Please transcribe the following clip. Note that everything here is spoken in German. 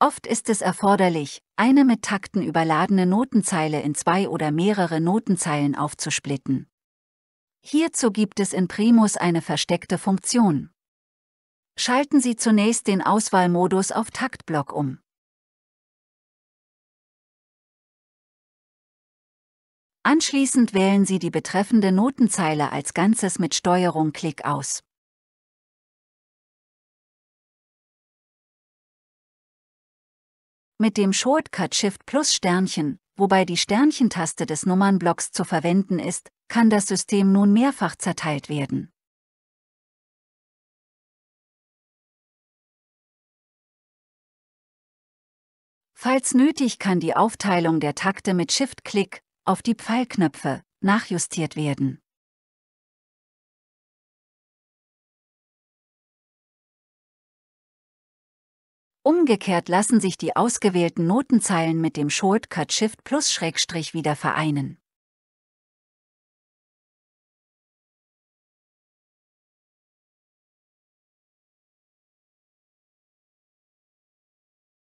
Oft ist es erforderlich, eine mit Takten überladene Notenzeile in zwei oder mehrere Notenzeilen aufzusplitten. Hierzu gibt es in Primus eine versteckte Funktion. Schalten Sie zunächst den Auswahlmodus auf Taktblock um. Anschließend wählen Sie die betreffende Notenzeile als Ganzes mit Steuerung-Klick aus. mit dem Shortcut Shift plus Sternchen, wobei die Sternchentaste des Nummernblocks zu verwenden ist, kann das System nun mehrfach zerteilt werden. Falls nötig kann die Aufteilung der Takte mit Shift-Klick auf die Pfeilknöpfe nachjustiert werden. Umgekehrt lassen sich die ausgewählten Notenzeilen mit dem Shortcut Shift plus Schrägstrich wieder vereinen.